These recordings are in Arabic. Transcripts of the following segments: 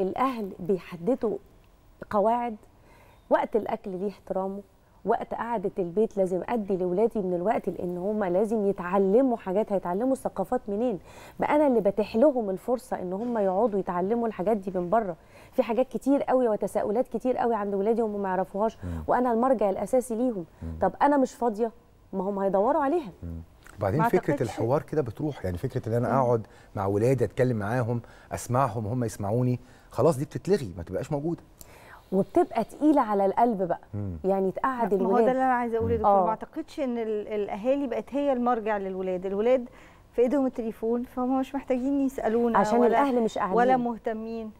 الاهل بيحددوا قواعد وقت الاكل ليه احترامه وقت قعده البيت لازم ادي لاولادي من الوقت لان هم لازم يتعلموا حاجات هيتعلموا الثقافات منين بقى انا اللي بتيح لهم الفرصه ان هم يقعدوا يتعلموا الحاجات دي من بره في حاجات كتير قوي وتساؤلات كتير قوي عند ولادي هم ما يعرفوهاش وانا المرجع الاساسي ليهم طب انا مش فاضيه ما هم هيدوروا عليها وبعدين فكره الحوار كده بتروح يعني فكره ان انا اقعد مع ولادي اتكلم معاهم اسمعهم هم يسمعوني خلاص دي بتتلغي ما تبقاش موجوده وبتبقى تقيله على القلب بقى مم. يعني تقعد الولاد هو ده اللي انا عايزه اقوله يا دكتور آه. ما اعتقدش ان الاهالي بقت هي المرجع للولاد الولاد في ايدهم التليفون فهم مش محتاجين يسالونا عشان ولا الاهل مش قاعدين ولا مهتمين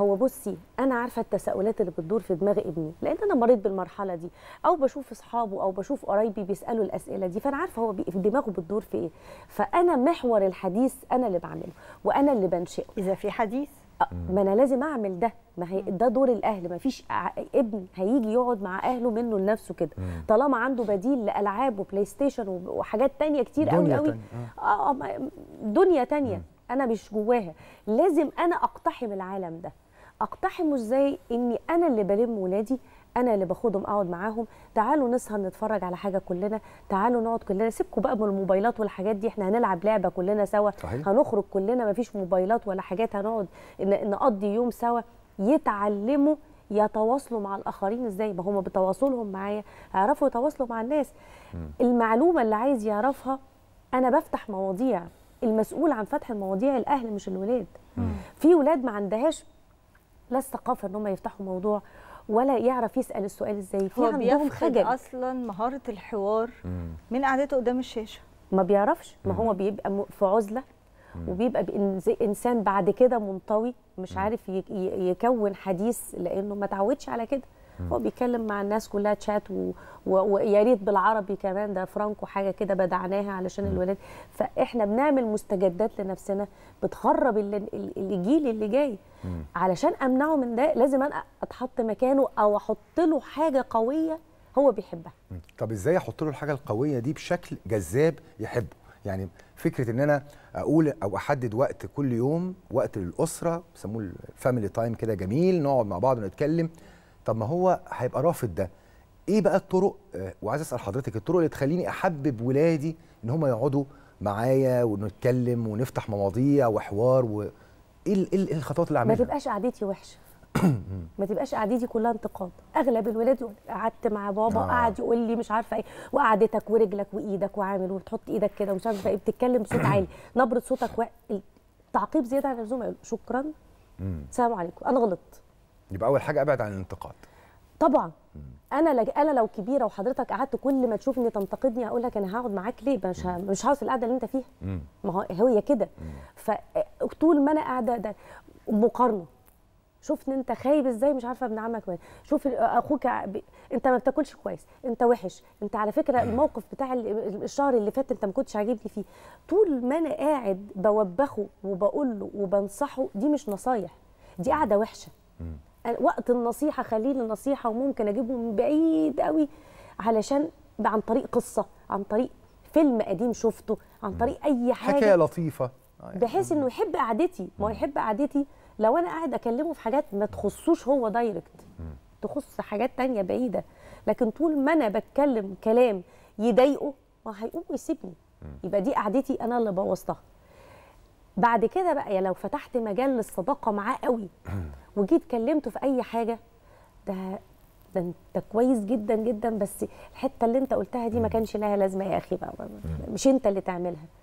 هو بصي انا عارفه التساؤلات اللي بتدور في دماغ ابني لان انا مريت بالمرحله دي او بشوف اصحابه او بشوف قرايبي بيسالوا الاسئله دي فانا عارفه هو بي... في دماغه بتدور في ايه فانا محور الحديث انا اللي بعمله وانا اللي بنشئه اذا في حديث آه، ما انا لازم اعمل ده ما هي ده دور الاهل ما فيش ابن هيجي يقعد مع اهله منه لنفسه كده طالما عنده بديل لالعاب وبلاي ستيشن وحاجات تانية كتير قوي قوي اه, آه،, آه، دنيا تانية انا مش جواها لازم انا اقتحم العالم ده اقتحمه ازاي اني انا اللي بلم ولادي انا اللي باخدهم اقعد معاهم تعالوا نسهر نتفرج على حاجه كلنا تعالوا نقعد كلنا سيبكم بقى من الموبايلات والحاجات دي احنا هنلعب لعبه كلنا سوا صحيح. هنخرج كلنا مفيش موبايلات ولا حاجات هنقعد نقضي يوم سوا يتعلموا يتواصلوا مع الاخرين ازاي ما هم بتواصلهم معايا هيعرفوا يتواصلوا مع الناس م. المعلومه اللي عايز يعرفها انا بفتح مواضيع المسؤول عن فتح المواضيع الاهل مش الولاد م. في ولاد ما عندهاش لا الثقافه ان هم يفتحوا موضوع ولا يعرف يسال السؤال ازاي في عندهم خجل اصلا مهاره الحوار من قعدته قدام الشاشه ما بيعرفش ما هو بيبقى في عزله وبيبقى انسان بعد كده منطوي مش عارف يكون حديث لانه ما تعودش على كده هو بيتكلم مع الناس كلها تشات ويا ريت بالعربي كمان ده فرانكو حاجه كده بدعناها علشان الولاد فاحنا بنعمل مستجدات لنفسنا بتخرب الجيل اللي جاي علشان امنعه من ده لازم انا اتحط مكانه او احط له حاجه قويه هو بيحبها طب ازاي احط له الحاجه القويه دي بشكل جذاب يحبه يعني فكره ان انا اقول او احدد وقت كل يوم وقت للاسره بيسموه الفاميلي تايم كده جميل نقعد مع بعض ونتكلم طب ما هو هيبقى رافض ده ايه بقى الطرق آه، وعايز اسال حضرتك الطرق اللي تخليني احبب ولادي ان هم يقعدوا معايا ونتكلم ونفتح مواضيع وحوار و... ايه إيه, ايه الخطوات اللي اعملها ما تبقاش قعدتي وحشه ما تبقاش قعدتي كلها انتقاد اغلب الولاد يقول قعدت مع بابا آه. قعد يقول لي مش عارفه ايه وقعدتك ورجلك وايدك وعامل وتحط ايدك كده ومش عارفه ايه بتتكلم بصوت عالي نبره صوتك و... تعقيب زياده عن اللزوم شكرا السلام عليكم انا غلطت يبقى اول حاجه ابعد عن الانتقاد طبعا انا لج... انا لو كبيره وحضرتك قعدت كل ما تشوفني تنتقدني اقول لك انا هقعد معاك ليه مش ه... مش هوصل القعده اللي انت فيها ما هو هي كده فطول ما انا قاعده ده مقارنه شوف انت خايب ازاي مش عارفه ابن عمك كويس شوف اخوك ب... انت ما بتاكلش كويس انت وحش انت على فكره الموقف بتاع الشهر اللي فات انت ما كنتش عاجبني فيه طول ما انا قاعد بوبخه وبقول له وبنصحه دي مش نصايح دي قاعده وحشه وقت النصيحه خليه للنصيحه وممكن اجيبه من بعيد قوي علشان عن طريق قصه عن طريق فيلم قديم شفته عن طريق اي حاجه حكايه لطيفه آه، يعني بحيث انه يحب قعدتي ما يحب قعدتي لو انا قاعد اكلمه في حاجات ما تخصوش هو دايركت تخص حاجات تانية بعيده لكن طول ما انا بتكلم كلام يضايقه ما هيقوم ويسيبني يبقى دي قعدتي انا اللي بوظتها بعد كده بقى لو فتحت مجال للصداقه معاه قوي وجيت كلمته في اي حاجه ده ده انت كويس جدا جدا بس الحته اللي انت قلتها دي ما كانش لها لازمه يا اخي بقى مش انت اللي تعملها